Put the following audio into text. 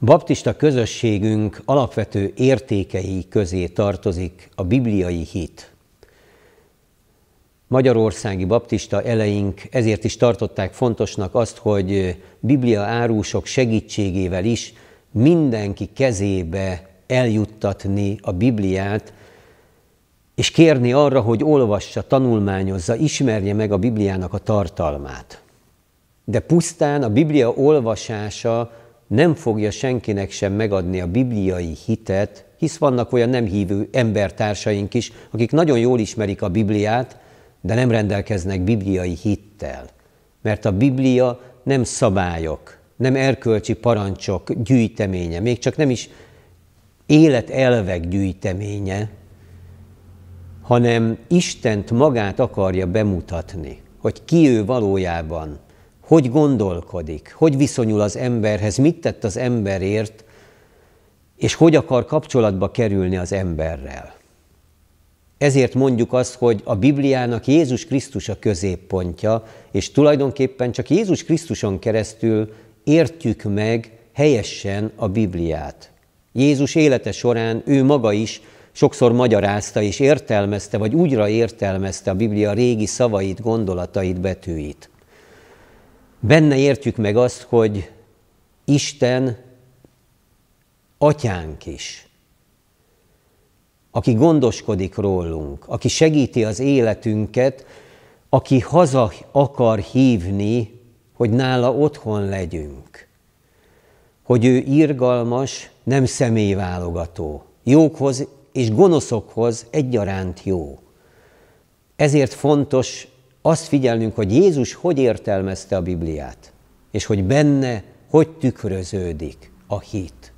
Baptista közösségünk alapvető értékei közé tartozik a bibliai hit. Magyarországi baptista eleink ezért is tartották fontosnak azt, hogy biblia árusok segítségével is mindenki kezébe eljuttatni a Bibliát, és kérni arra, hogy olvassa, tanulmányozza, ismerje meg a Bibliának a tartalmát. De pusztán a Biblia olvasása nem fogja senkinek sem megadni a bibliai hitet, hisz vannak olyan nem hívő embertársaink is, akik nagyon jól ismerik a Bibliát, de nem rendelkeznek bibliai hittel. Mert a Biblia nem szabályok, nem erkölcsi parancsok gyűjteménye, még csak nem is életelvek gyűjteménye, hanem Istent magát akarja bemutatni, hogy ki ő valójában – hogy gondolkodik, hogy viszonyul az emberhez, mit tett az emberért, és hogy akar kapcsolatba kerülni az emberrel. Ezért mondjuk azt, hogy a Bibliának Jézus Krisztus a középpontja, és tulajdonképpen csak Jézus Krisztuson keresztül értjük meg helyesen a Bibliát. Jézus élete során ő maga is sokszor magyarázta és értelmezte, vagy újra értelmezte a Biblia régi szavait, gondolatait, betűit. Benne értjük meg azt, hogy Isten atyánk is, aki gondoskodik rólunk, aki segíti az életünket, aki haza akar hívni, hogy nála otthon legyünk. Hogy ő irgalmas, nem személyválogató. Jókhoz és gonoszokhoz egyaránt jó. Ezért fontos azt figyelnünk, hogy Jézus hogy értelmezte a Bibliát, és hogy benne hogy tükröződik a hit.